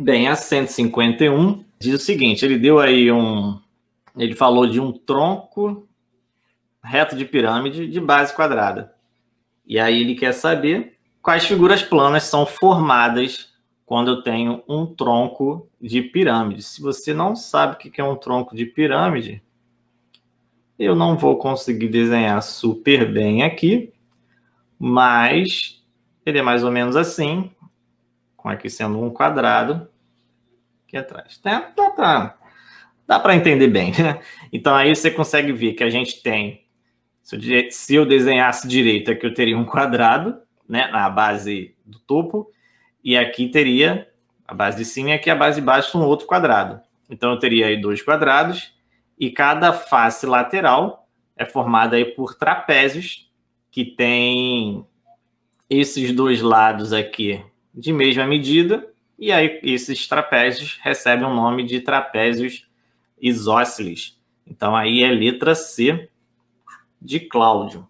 Bem, a 151 diz o seguinte: ele deu aí um. Ele falou de um tronco reto de pirâmide de base quadrada. E aí ele quer saber quais figuras planas são formadas quando eu tenho um tronco de pirâmide. Se você não sabe o que é um tronco de pirâmide, eu não vou conseguir desenhar super bem aqui, mas ele é mais ou menos assim aqui sendo um quadrado aqui atrás. Tá, tá, tá. Dá para entender bem. Né? Então aí você consegue ver que a gente tem, se eu, se eu desenhasse direito, aqui eu teria um quadrado, né, na base do topo, e aqui teria a base de cima e aqui a base de baixo um outro quadrado. Então eu teria aí dois quadrados e cada face lateral é formada aí por trapézios que tem esses dois lados aqui de mesma medida, e aí esses trapézios recebem o nome de trapézios isósceles. Então aí é letra C de Cláudio.